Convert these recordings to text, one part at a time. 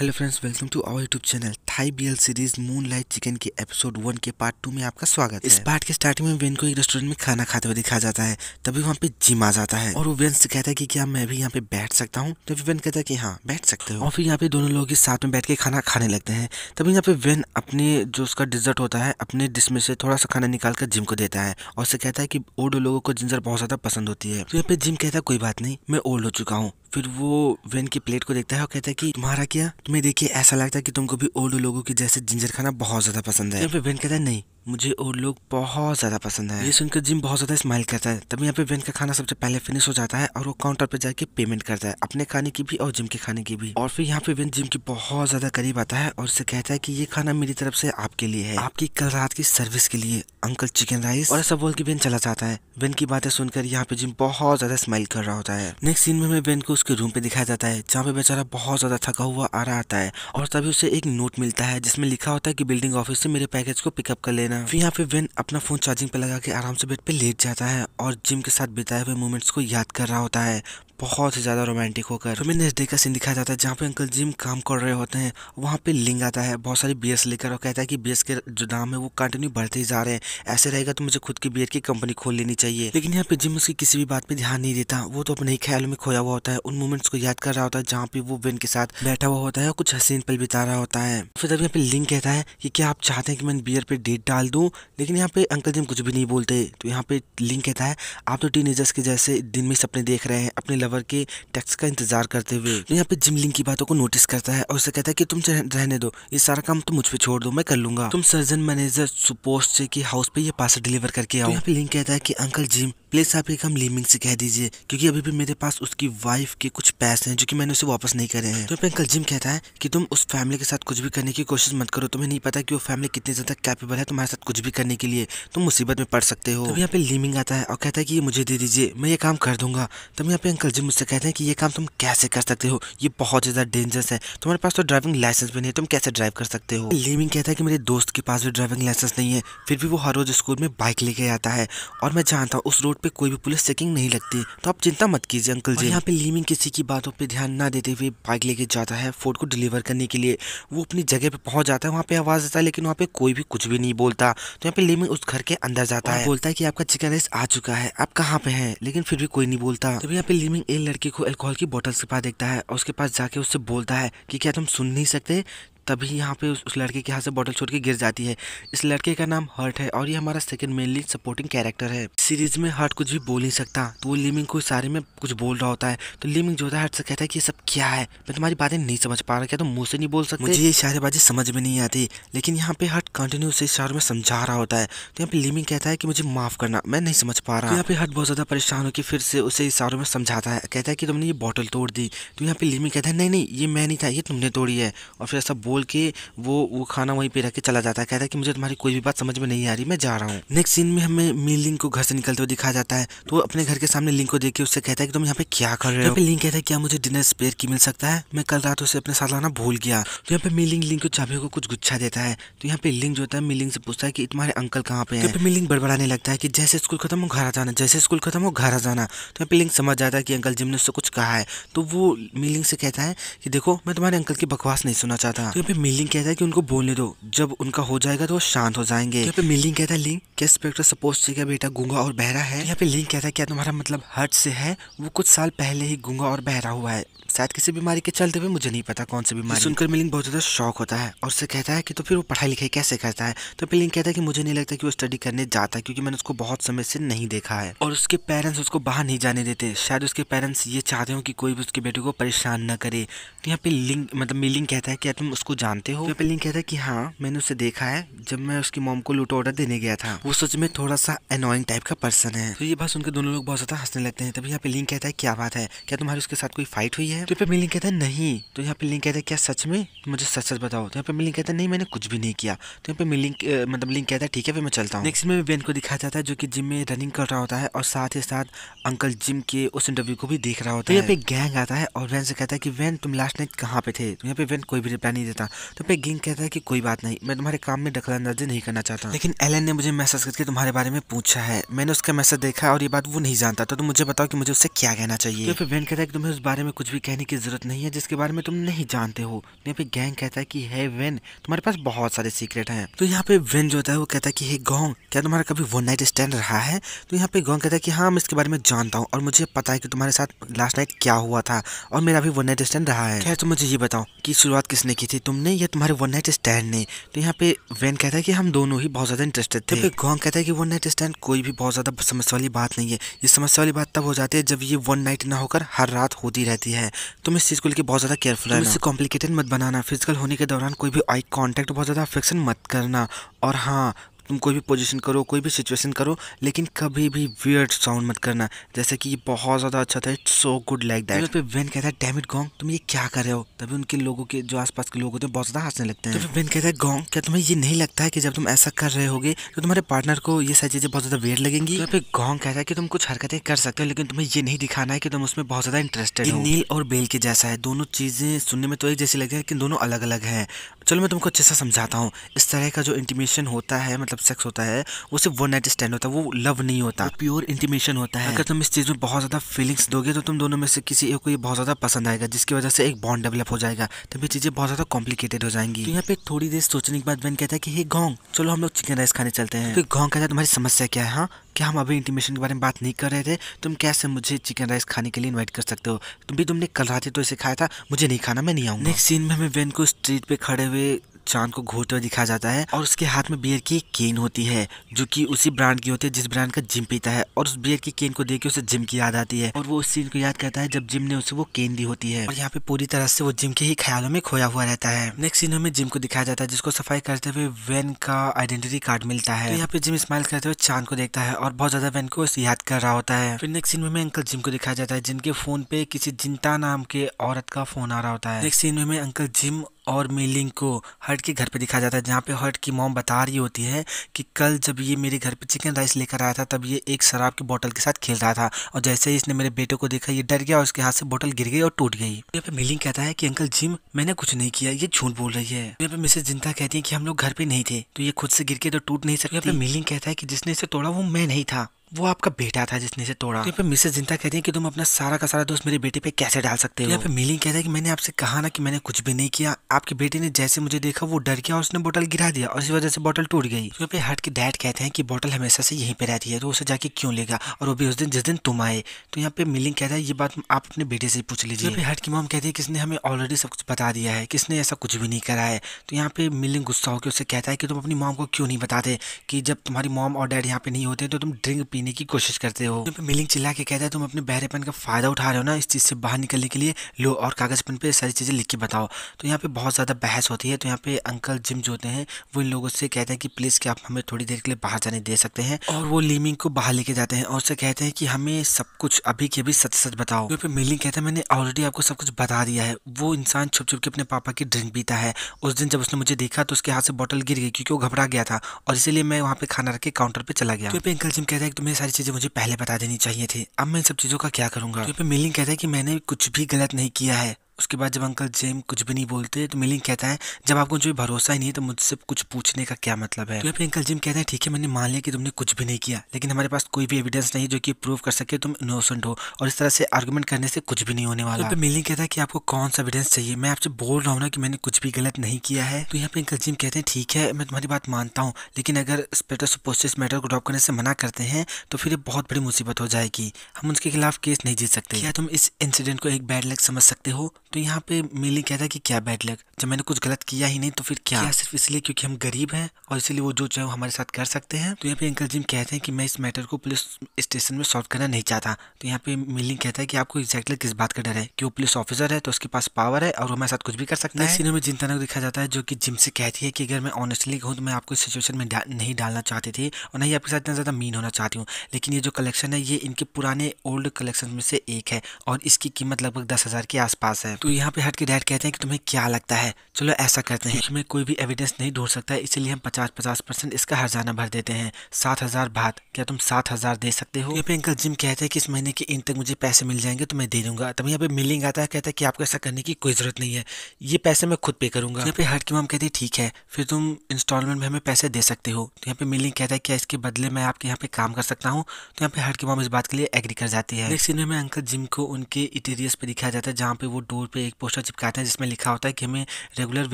Hello friends welcome to our YouTube channel Thai BL series Moonlight Chicken के episode one के part two में आपका स्वागत है इस पार्ट के स्टार्टिंग में वेन को एक रेस्टोरेंट में खाना खाते हुए दिखाया जाता है तभी वहाँ पे जिम आ जाता है और वो वेन से कहता है कि क्या मैं भी यहाँ पे बैठ सकता हूँ तभी वेन कहता है कि हाँ बैठ सकते हो और फिर यहाँ पे दोनों लोग साथ में बैठ के खाना खाने लगते हैं तभी यहाँ पे वेन अपने जो उसका डिजर्ट होता है अपने डिश में से थोड़ा सा खाना निकाल कर जिम को देता है और उसे कहता है की ओल्ड लोगों को जिंजर बहुत ज्यादा पसंद होती है तो यहाँ पे जिम कहता है कोई बात नहीं मैं ओल्ड हो चुका हूँ फिर वो वेन की प्लेट को देखता है और कहता है कि तुम्हारा क्या तुम्हें देखिए ऐसा लगता है कि तुमको भी ओल्ड लोगों की जैसे जिंजर खाना बहुत ज्यादा पसंद है फिर बेन कहता है नहीं मुझे और लोग बहुत ज़्यादा पसंद है ये सुनकर जिम बहुत ज़्यादा स्माइल करता है तभी यहाँ पे वेन का खाना सबसे पहले फिनिश हो जाता है और वो काउंटर पे जाके पेमेंट करता है अपने खाने की भी और जिम के खाने की भी और फिर यहाँ पे वेन जिम के बहुत ज़्यादा करीब आता है और उसे कहता है कि ये खाना मेरी तरफ से आपके लिए है आपकी कल रात की सर्विस के लिए अंकल चिकन राइस और ऐसा बोल के वेन चला जाता है वेन की बातें सुनकर यहाँ पे जिम बहुत ज़्यादा स्माइल कर रहा होता है नेक्स्ट सीन में हमें को उसके रूम पे दिखाया जाता है जहाँ पे बेचारा बहुत ज़्यादा थका हुआ आ रहा आता है और तभी उसे एक नोट मिलता है जिसमें लिखा होता है कि बिल्डिंग ऑफिस से मेरे पैकेज को पिकअप कर लेना देना फिर यहाँ पे वेन अपना फोन चार्जिंग पे लगा के आराम से बेड पे लेट जाता है और जिम के साथ बिताए हुए मोमेंट्स को याद कर रहा होता है बहुत ही ज़्यादा रोमांटिक होकर हमें नेक्स्ट डे का सीन दिखाया जाता है जहाँ पे अंकल जिम काम कर रहे होते हैं वहाँ पे लिंग आता है बहुत सारी बीएस लेकर और कहता है कि बीएस के जो दाम है वो कंटिन्यू बढ़ते ही जा रहे हैं ऐसे रहेगा तो मुझे खुद की बीयर की कंपनी खोल लेनी चाहिए लेकिन यहाँ पे जिम उसकी किसी भी बात पे ध्यान नहीं देता वो तो अपने ही ख्याल में खोया हुआ होता है उन मोमेंट्स को याद कर रहा होता है जहाँ पे वो बेन के साथ बैठा हुआ होता है और कुछ हसीन पल बिता रहा होता है फिर जब यहाँ पे लिंग कहता है की क्या आप चाहते हैं कि मैं बियर पे डेट डाल दूँ लेकिन यहाँ पे अंकल जिम कुछ भी नहीं बोलते तो यहाँ पे लिंग कहता है आप तो एजर्स के जैसे दिन में सपने देख रहे हैं अपने लव भर के टैक्स का इंतजार करते हुए यहाँ पे जिमलिंग की बातों को नोटिस करता है और उसे कहता है की तुम रहने दो ये सारा काम तुम मुझ पे छोड़ दो मैं कर लूंगा तुम सर्जन मैनेजर सुपोस्ट के हाउस पे ये पार्सल डिलीवर करके आओ तो यहाँ पे लिंक कहता है की अंकल जिम प्लीज़ आप एक काम लीमिंग से कह दीजिए क्योंकि अभी भी मेरे पास उसकी वाइफ के कुछ पैसे हैं जो कि मैंने उसे वापस नहीं करे हैं तो पे अंकल जिम कहता है कि तुम उस फैमिली के साथ कुछ भी करने की कोशिश मत करो तुम्हें नहीं पता कि वो फैमिली कितनी ज़्यादा कैपेबल है तुम्हारे साथ कुछ भी करने के लिए तुम मुसीबत में पड़ सकते हो तो यहाँ पे लीमिंग आता है और कहता है कि ये मुझे दे दीजिए मैं ये काम कर दूंगा तब यहाँ पे अंकल जिम मुझसे कहते हैं कि ये काम तुम कैसे कर सकते हो ये बहुत ज़्यादा डेंजरस है तुम्हारे पास तो ड्राइविंग लाइसेंस भी नहीं है तुम कैसे ड्राइव कर सकते हो लीमिंग कहता है कि मेरे दोस्त के पास भी ड्राइविंग लाइसेंस नहीं है फिर भी वो हर रोज स्कूल में बाइक लेके आता है और मैं जानता हूँ उस रोड पे कोई भी पुलिस चेकिंग नहीं लगती तो आप चिंता मत कीजिए अंकल जी यहाँ पे लीमिंग किसी की बातों पर ध्यान ना देते हुए बाइक लेके जाता है फोर्ड को डिलीवर करने के लिए वो अपनी जगह पे पहुंच जाता है वहाँ पे आवाज़ आता है लेकिन वहाँ पे कोई भी कुछ भी नहीं बोलता तो यहाँ पे लीमिंग उस घर के अंदर जाता है बोलता है की आपका चिकन राइस आ चुका है आप कहाँ पे है लेकिन फिर भी कोई नहीं बोलता तभी यहाँ पे लीमिंग एक लड़की को एल्कोहल की बोटल्स के पास देखता है और उसके पास जाके उससे बोलता है की क्या तुम सुन नहीं सकते तभी यहाँ पे उस, उस लड़के के हाथ से बॉटल छोड़ के गिर जाती है इस लड़के का नाम हर्ट है और ये हमारा सेकंड मेनली सपोर्टिंग कैरेक्टर है सीरीज में हर्ट कुछ भी बोल नहीं सकता तो वो लिमिंग को सारे में कुछ बोल रहा होता है तो लिमिंग जो होता है हर्ट से कहता है कि ये सब क्या है मैं तुम्हारी बातें नहीं समझ पा रहा क्या तुम तो मुँह से नहीं बोल सकते मुझे ये इशारेबाजी समझ में नहीं आती लेकिन यहाँ पे हर्ट कंटिन्यू से इशारों में समझा रहा होता है तो यहाँ पे लिमिंग कहता है कि मुझे माफ करना मैं नहीं समझ पा रहा तो यहाँ पे हर्ट बहुत ज्यादा परेशान होकर फिर से उसे इशारों में समझाता है कहता है कि तुमने ये बॉटल तोड़ दी तो यहाँ पे लिमिंग कहता है नहीं नहीं ये मैं नहीं था ये तुमने तोड़ी है और फिर ऐसा बोल के वो वो खाना वहीं पे रख के चला जाता है कहता है कि मुझे तुम्हारी कोई भी बात समझ में नहीं आ रही मैं जा रहा हूँ नेक्स्ट सीन में हमें मिल लिंक को घर से निकलते हुए दिखाया जाता है तो अपने घर के सामने लिंक को देख के उससे कहता है कि तुम यहाँ पे क्या कर रहे हो लिंक कहता है क्या मुझे डिनर स्पेयर की मिल सकता है मैं कल रात उसे अपने साथ लाना भूल गया तो यहाँ पे मिलिंग लिंक को चाबियों को कुछ गुच्छा देता है तो यहाँ पे लिंक जो होता है मिलिंग से पूछता है कि तुम्हारे अंकल कहाँ पे तो है मिलिंग बड़बड़ाने लगता है कि जैसे स्कूल खत्म हो घर आ जाना जैसे स्कूल खत्म हो घर आ जाना तो यहाँ पे लिंक समझ जाता है कि अंकल जिम ने उससे कुछ कहा है तो वो मिलिंग से कहता है कि देखो मैं तुम्हारे अंकल की बकवास नहीं सुना चाहता तो यहाँ पे मिलिंग कहता है कि उनको बोलने दो जब उनका हो जाएगा तो वो शांत हो जाएंगे यहाँ पे मिलिंग कहता है लिंक क्या स्पेक्टर सपोज से क्या बेटा गुंगा और बहरा है यहाँ पे लिंक कहता है क्या तुम्हारा मतलब हर्ट से है वो कुछ साल पहले ही गुंगा और बहरा हुआ है शायद किसी बीमारी के चलते हुए मुझे नहीं पता कौन सी बीमारी सुनकर मिलिंग बहुत ज्यादा शौक होता है और उससे कहता है कि तो फिर वो पढ़ाई लिखाई कैसे करता है तो फिर लिंग कहता है कि मुझे नहीं लगता कि वो स्टडी करने जाता है क्योंकि मैंने उसको बहुत समय से नहीं देखा है और उसके पेरेंट्स उसको बाहर नहीं जाने देते शायद उसके पेरेंट्स ये चाहते हो कि कोई भी उसके बेटे को परेशान न करे तो यहाँ पे लिंग मतलब मिलिंग कहता है कि तुम उसको उसको जानते हो तो पेपलिंग कहता है कि हाँ मैंने उसे देखा है जब मैं उसकी मोम को लूट ऑर्डर देने गया था वो सच में थोड़ा सा अनोइंग टाइप का पर्सन है तो ये बात सुनकर दोनों लोग बहुत ज्यादा हंसने लगते हैं तभी यहाँ पे लिंक कहता है क्या बात है क्या तुम्हारे उसके साथ कोई फाइट हुई है तो पे लिंक कहता है नहीं तो यहाँ पे लिंक कहता है क्या सच में मुझे सच सच बताओ तो यहाँ पे मिलिंग कहता है नहीं मैंने कुछ भी नहीं किया तो यहाँ पे मिलिंग मतलब लिंक कहता है ठीक है फिर मैं चलता हूँ नेक्स्ट में बेन को दिखाया जाता है जो की जिम में रनिंग कर रहा होता है और साथ ही साथ अंकल जिम के उस इंटरव्यू को भी देख रहा होता तो है यहाँ पे गैंग आता है और वैन से कहता है की वैन तुम लास्ट नाइट कहाँ पे थे तो यहाँ पे वैन कोई भी रिप्लाई नहीं देता था तो फिर गिंग कहता है कि कोई बात नहीं मैं तुम्हारे काम में दखल अंदाजी नहीं करना चाहता लेकिन एलन ने मुझे मैसेज करके तुम्हारे बारे में पूछा है मैंने उसका मैसेज देखा और ये बात वो नहीं जानता तो तुम मुझे बताओ कि मुझे उससे क्या कहना चाहिए तो फिर वैन कहता है कि तुम्हें उस बारे में कुछ भी कहने की जरूरत नहीं है जिसके बारे में तुम नहीं जानते हो यहाँ पे गैंग कहता है कि है वैन तुम्हारे पास बहुत सारे सीक्रेट हैं तो यहाँ पे वैन जो होता है वो कहता है कि हे गोंग क्या तुम्हारा कभी वन नाइट स्टैंड रहा है तो यहाँ पे गोंग कहता है कि हाँ मैं इसके बारे में जानता हूँ और मुझे पता है कि तुम्हारे साथ लास्ट नाइट क्या हुआ था और मेरा भी वन नाइट स्टैंड रहा है खैर तुम तो मुझे ये बताओ कि शुरुआत किसने की थी तुम तुमने या तुम्हारे वन नाइट स्टैंड ने तो यहाँ पे वैन कहता है कि हम दोनों ही बहुत ज़्यादा इंटरेस्टेड थे तो फिर गॉन्ग कहता है कि वन नाइट स्टैंड कोई भी बहुत ज़्यादा समस्या वाली बात नहीं है ये समस्या वाली बात तब हो जाती है जब ये वन नाइट ना होकर हर रात होती रहती है तुम इस चीज़ को लेकर बहुत ज़्यादा केयरफुल रहना इससे कॉम्प्लिकेटेड मत बनाना फिजिकल होने के दौरान कोई भी आई कॉन्टैक्ट बहुत ज़्यादा अफेक्शन मत करना और हाँ तुम कोई भी पोजीशन करो कोई भी सिचुएशन करो लेकिन कभी भी वियर्ड साउंड मत करना जैसे कि ये बहुत ज़्यादा अच्छा था it's so good like that पे वेन कहता है डैमिट गॉन्ग तुम ये क्या कर रहे हो तभी उनके लोगों के जो आसपास के लोग होते हैं बहुत ज़्यादा हंसने लगते हैं तो वेन कहता है गॉन्ग क्या तुम्हें ये नहीं लगता है कि जब तुम ऐसा कर रहे होगे तो तुम्हारे पार्टनर को ये सारी चीज़ें बहुत ज़्यादा वेयर लगेंगी तो फिर गॉन्ग कहता है कि तुम कुछ हरकतें कर सकते हो लेकिन तुम्हें ये नहीं दिखाना है कि तुम उसमें बहुत ज़्यादा इंटरेस्टेड हो नील और बेल के जैसा है दोनों चीज़ें सुनने में तो एक जैसी लगे है लेकिन दोनों अलग अलग हैं चलो मैं तुमको अच्छे से समझाता हूँ इस तरह का जो इंटीमेशन होता है मतलब सेक्स होता है वो सिर्फ वन नाइट स्टैंड होता है वो लव नहीं होता प्योर इंटीमेशन होता है अगर तुम इस चीज़ में बहुत ज़्यादा फीलिंग्स दोगे तो तुम दोनों में से किसी एक को ये बहुत ज़्यादा पसंद आएगा जिसकी वजह से एक बॉन्ड डेवलप हो जाएगा तो ये चीज़ें बहुत ज़्यादा कॉम्प्लिकेटेड हो जाएंगी तो यहाँ पे थोड़ी देर सोचने के बाद मैंने कहता है कि हे घोंग चलो हम लोग चिकन राइस खाने चलते हैं फिर तो घोंग कहता है तुम्हारी समस्या क्या है हाँ क्या हम अभी इंटीमेशन के बारे में बात नहीं कर रहे थे तुम कैसे मुझे चिकन राइस खाने के लिए इनवाइट कर सकते हो तुम भी तुमने कल रात तो इसे खाया था मुझे नहीं खाना मैं नहीं आऊँगा नेक्स्ट सीन में हमें वेन को स्ट्रीट पे खड़े हुए चांद को घूरते हुए दिखाया जाता है और उसके हाथ में बियर की केन होती है जो कि उसी ब्रांड की होती है जिस ब्रांड का जिम पीता है और उस बियर की केन को देख के उसे जिम की याद आती है और वो उस सीन को याद करता है जब जिम ने उसे वो केन दी होती है और यहाँ पे पूरी तरह से वो जिम के ही ख्यालों में खोया हुआ रहता है नेक्स्ट सीन हमें जिम को दिखाया जाता है जिसको सफाई करते हुए वैन का आइडेंटिटी कार्ड मिलता है तो यहाँ पे जिम स्माइल करते हुए चांद को देखता है और बहुत ज्यादा वैन को याद कर रहा होता है फिर नेक्स्ट सीन में अंकल जिम को दिखाया जाता है जिनके फोन पे किसी जिंता नाम के औरत का फोन आ रहा होता है नेक्स्ट सीन में अंकल जिम और मिलिंग को हर्ट के घर पे दिखाया जाता है जहाँ पे हर्ट की मॉम बता रही होती है कि कल जब ये मेरे घर पे चिकन राइस लेकर आया था तब ये एक शराब की बोतल के साथ खेल रहा था और जैसे ही इसने मेरे बेटे को देखा ये डर गया और उसके हाथ से बोतल गिर गई और टूट गई यहाँ पे मिलिंग कहता है कि अंकल जिम मैंने कुछ नहीं किया ये झूठ बोल रही है यहाँ पे मिसेज जिंदा कहती है कि हम लोग घर पे नहीं थे तो ये खुद से गिर के तो टूट नहीं सकते मिलिंग कहता है कि जिसने इसे तोड़ा वो मैं नहीं था वो आपका बेटा था जिसने इसे तोड़ा तो यहाँ पे मिसेज जिंदा कहती है कि तुम अपना सारा का सारा दोस्त मेरे बेटे पे कैसे डाल सकते तो हो यहाँ पे मिलिंग कहता है कि मैंने आपसे कहा ना कि मैंने कुछ भी नहीं किया आपके बेटे ने जैसे मुझे देखा वो डर गया और उसने बोतल गिरा दिया और इसी वजह से बोतल टूट गई तो यहाँ पे हट के डैड कहते हैं कि बोतल हमेशा से यहीं पे रहती है तो उसे जाके क्यों लेगा और वो भी उस दिन जिस दिन तुम आए तो यहाँ पे मिलिंग कहता है ये बात आप अपने बेटे से पूछ लीजिए यहाँ पे हट की मोम कहती है किसने हमें ऑलरेडी सब कुछ बता दिया है किसने ऐसा कुछ भी नहीं करा है तो यहाँ पे मिलिंग गुस्सा होकर उसे कहता है कि तुम अपनी मोम को क्यों नहीं बताते कि जब तुम्हारी मोम और डैड यहाँ पे नहीं होते तो तुम ड्रिंक पी पीने की कोशिश करते हो मिलिंग चिल्ला के कहता है तुम अपने बहरेपन का फायदा उठा रहे हो ना इस चीज से बाहर निकलने के लिए लो और कागज पेन पे सारी चीजें लिख के बताओ तो यहाँ पे बहुत ज्यादा बहस होती है तो यहाँ पे अंकल जिम जो होते हैं वो इन लोगों से कहते हैं कि प्लीज क्या आप हमें थोड़ी देर के लिए बाहर जाने दे सकते हैं और वो लिमिंग को बाहर लेके जाते हैं और उससे कहते हैं कि हमें सब कुछ अभी के भी सच सच बताओ यहाँ पे मिलिंग कहता है मैंने ऑलरेडी आपको सब कुछ बता दिया है वो इंसान छुप छुप के अपने पापा की ड्रिंक पीता है उस दिन जब उसने मुझे देखा तो उसके हाथ से बॉटल गिर गई क्योंकि वो घबरा गया था और इसीलिए मैं वहाँ पे खाना रख के काउंटर पे चला गया तो अंकल जिम कहता है तुम्हें ये सारी चीज़ें मुझे पहले बता देनी चाहिए थी अब मैं इन सब चीज़ों का क्या करूंगा तो मिलिंग कहता है कि मैंने कुछ भी गलत नहीं किया है उसके बाद जब अंकल जेम कुछ भी नहीं बोलते तो मिलिंग कहता है जब आपको जो भरोसा ही नहीं है तो मुझसे कुछ पूछने का क्या मतलब है तो फिर अंकल जिम कहते हैं ठीक है मैंने मान लिया कि तुमने कुछ भी नहीं किया लेकिन हमारे पास कोई भी एविडेंस नहीं जो कि प्रूव कर सके तुम इनोसेंट हो और इस तरह से आर्गूमेंट करने से कुछ भी नहीं होने वाला तो मिलिंग कहता है कि आपको कौन सा एविडेंस चाहिए मैं आपसे बोल रहा हूँ ना कि मैंने कुछ भी गलत नहीं किया है तो यहाँ पे अंकल जिम कहते हैं ठीक है मैं तुम्हारी बात मानता हूँ लेकिन अगर स्पेटस पोस्टिस मैटर को ड्रॉप करने से मना करते हैं तो फिर ये बहुत बड़ी मुसीबत हो जाएगी हम उसके खिलाफ केस नहीं जीत सकते क्या तुम इस इंसिडेंट को एक बैड लक समझ सकते हो तो यहाँ पे मिली कहता है कि क्या बैड लक जब मैंने कुछ गलत किया ही नहीं तो फिर क्या, क्या सिर्फ इसलिए क्योंकि हम गरीब हैं और इसलिए वो जो चाहे हमारे साथ कर सकते हैं तो यहाँ पे अंकल जिम कहते हैं कि मैं इस मैटर को पुलिस स्टेशन में सॉल्व करना नहीं चाहता तो यहाँ पे मिली कहता है कि आपको एग्जैक्टली किस बात का डर है कि वो पुलिस ऑफिसर है तो उसके पास पावर है और हमारे साथ कुछ भी कर सकता है सीनों में जिन को देखा जाता है जो कि जिम से कहती है कि अगर मैं ऑनेस्टली कहूँ तो मैं आपको इस सिचुएशन में नहीं डालना चाहती थी और ना आपके साथ इतना ज़्यादा मीन होना चाहती हूँ लेकिन ये जो कलेक्शन है ये इनके पुराने ओल्ड कलेक्शन में से एक है और इसकी कीमत लगभग दस हज़ार के आसपास है तो यहाँ पे हट के डैड कहते हैं कि तुम्हें क्या लगता है चलो ऐसा करते हैं मैं कोई भी एविडेंस नहीं ढूंढ सकता है इसीलिए हम पचास पचास परसेंट इसका हरजाना भर देते हैं सात हजार भात क्या तुम सात हजार दे सकते हो यहाँ पे अंकल जिम कहते हैं कि इस महीने के इन तक मुझे पैसे मिल जाएंगे तो मैं दे दूंगा तब यहाँ पे मिलिंग आता है कहता है कि आपको ऐसा करने की कोई जरूरत नहीं है ये पैसे मैं खुद पे करूंगा यहाँ पे हट की मम कहती है ठीक है फिर तुम इंस्टॉलमेंट में हमें पैसे दे सकते हो तो यहाँ पे मिलिंग कहता है क्या इसके बदले मैं आपके यहाँ पे काम कर सकता हूँ तो यहाँ पे हट की मम इस बात के लिए एग्री कर जाती है नेक्स्ट सीन में अंकल जिम को उनके इटीरियस पे दिखाया जाता है जहाँ पे वो डोर पे एक पोस्टर चिपकाते हैं जिसमें लिखा होता है कि हमें रेगुलर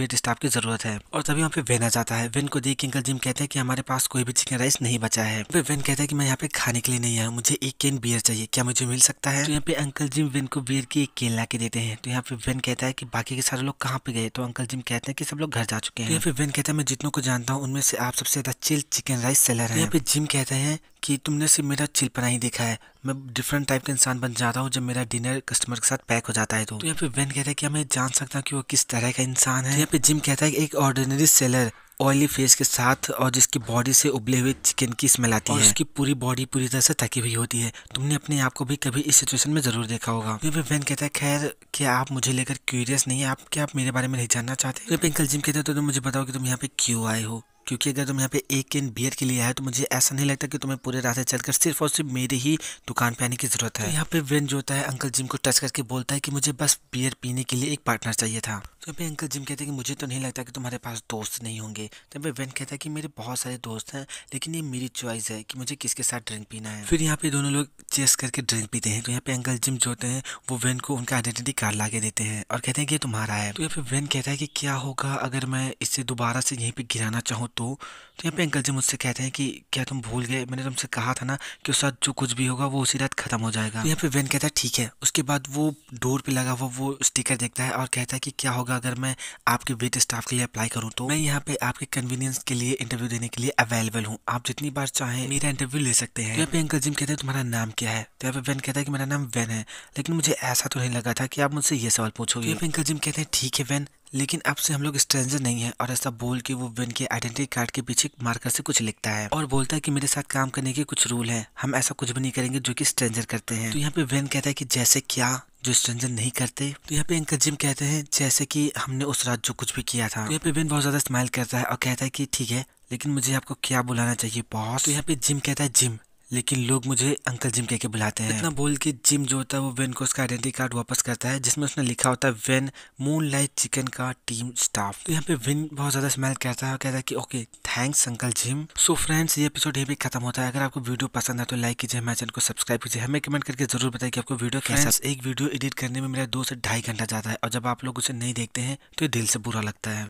वेट स्टाफ की ज़रूरत है और तभी वहाँ पे वेन आ जाता है वेन को देख के अंकल जिम कहते हैं कि हमारे पास कोई भी चिकन राइस नहीं बचा है वे वेन कहता है कि मैं यहाँ पे खाने के लिए नहीं आया मुझे एक केन बियर चाहिए क्या मुझे मिल सकता है तो यहाँ पे अंकल जिम वेन को बियर की एक केन ला के देते हैं तो यहाँ पे वेन कहता है की बाकी के सारे लोग कहाँ पे गए तो अंकल जिम कहते हैं की सब लोग घर जा चुके हैं तो यहाँ पे वेन कहता है मैं जितनों को जानता हूँ उनमें से आप सबसे ज्यादा चिल चिकन राइस सेलर है तो यहाँ पे जिम कहते हैं कि तुमने सिर्फ मेरा चिलपना ही देखा है मैं डिफरेंट टाइप का इंसान बन जाता हूँ जब मेरा डिनर कस्टमर के साथ पैक हो जाता है तो, तो यहाँ पे वेन कहता है कि मैं जान सकता हूँ कि वो किस तरह का इंसान है तो यहाँ पे जिम कहता है एक ऑर्डिनरी सेलर ऑयली फेस के साथ और जिसकी बॉडी से उबले हुए चिकन की स्मेल आती और है उसकी पूरी बॉडी पूरी तरह से थकी हुई होती है तुमने अपने आप को भी कभी इस सिचुएशन में जरूर देखा होगा फिर वैन कहता है खैर क्या आप मुझे लेकर क्यूरियस नहीं है आप क्या आप मेरे बारे में नहीं जानना चाहते अंकल तो जिम कहते हो तो, तो मुझे बताओ कि तुम यहाँ पे क्यों आए हो क्योंकि अगर तुम यहाँ पे एक केन बियर के लिए आए तो मुझे ऐसा नहीं लगता कि तुम्हें पूरे रास्ते चलकर सिर्फ और सिर्फ मेरी ही दुकान पे आने की ज़रूरत है तो यहाँ पे वेन जो होता है अंकल जिम को टच करके बोलता है कि मुझे बस बियर पीने के लिए एक पार्टनर चाहिए था तभी तो अंकल जिम कहते हैं कि मुझे तो नहीं लगता कि तुम्हारे पास दोस्त नहीं होंगे तो तभी वेन कहता है कि मेरे बहुत सारे दोस्त हैं लेकिन ये मेरी चॉइस है कि मुझे किसके साथ ड्रिंक पीना है फिर यहाँ पे दोनों लोग चेस करके ड्रिंक पीते हैं तो यहाँ पे अंकल जिम जो होते हैं वो वेन को उनका आइडेंटिटी कार्ड ला के देते हैं और कहते हैं कि ये तुम्हारा है तो यहाँ पे वेन कहता है कि क्या होगा अगर मैं इससे दोबारा से यहीं पर गिराना चाहूँ तो? तो यहाँ पे अंकल जी मुझसे कहते हैं कि क्या तुम भूल गए मैंने तुमसे कहा था ना कि उस रात जो कुछ भी होगा वो उसी रात खत्म हो जाएगा तो यहाँ पे वेन कहता है ठीक है उसके बाद वो डोर पे लगा हुआ वो स्टिकर देखता है और कहता है कि क्या होगा अगर मैं आपके वेट स्टाफ के लिए अप्लाई करूँ तो मैं यहाँ पे आपके कन्वीनियंस के लिए इंटरव्यू देने के लिए अवेलेबल हूँ आप जितनी बार चाहे मेरा इंटरव्यू ले सकते हैं यहाँ पे अंकल जिम कहते हैं तुम्हारा नाम क्या है तो यहाँ पे वेन कहता है कि मेरा नाम वैन है लेकिन मुझे ऐसा तो नहीं लगा था कि आप मुझसे ये सवाल पूछोगे यहाँ पे अंकल जिम कहते हैं ठीक है वैन लेकिन आपसे हम लोग स्ट्रेंजर नहीं है और ऐसा बोल के वो वेन के आइडेंटिटी कार्ड के पीछे मार्कर से कुछ लिखता है और बोलता है कि मेरे साथ काम करने के कुछ रूल हैं हम ऐसा कुछ भी नहीं करेंगे जो कि स्ट्रेंजर करते हैं तो यहाँ पे वेन कहता है कि जैसे क्या डिस्टेंशन नहीं करते तो यहाँ पे अंकल जिम कहते हैं जैसे कि हमने उस रात जो कुछ भी किया था तो यहाँ पे बेन बहुत ज्यादा स्माइल करता है और कहता है कि ठीक है लेकिन मुझे आपको क्या बुलाना चाहिए बॉस तो यहाँ पे जिम कहता है जिम लेकिन लोग मुझे अंकल जिम कहकर बुलाते हैं इतना बोल के जिम जो होता है वो वेन को उसका आइडेंटिटी कार्ड वापस करता है जिसमें उसने लिखा होता है वेन मून लाइट चिकन का टीम स्टाफ तो यहाँ पे विन बहुत ज़्यादा स्मेल करता है और कहता है कि okay thanks uncle Jim so friends ये एपिसोड ये भी खत्म होता है अगर आपको वीडियो पसंद है तो लाइक कीजिए हमारे चैनल को सब्सक्राइब कीजिए हमें कमेंट करके जरूर बताइए कि आपको वीडियो कैसा एक वीडियो एडिट करने में मेरा दो से ढाई घंटा जाता है और जब आप लोग उसे नहीं देखते हैं तो ये दिल से बुरा लगता है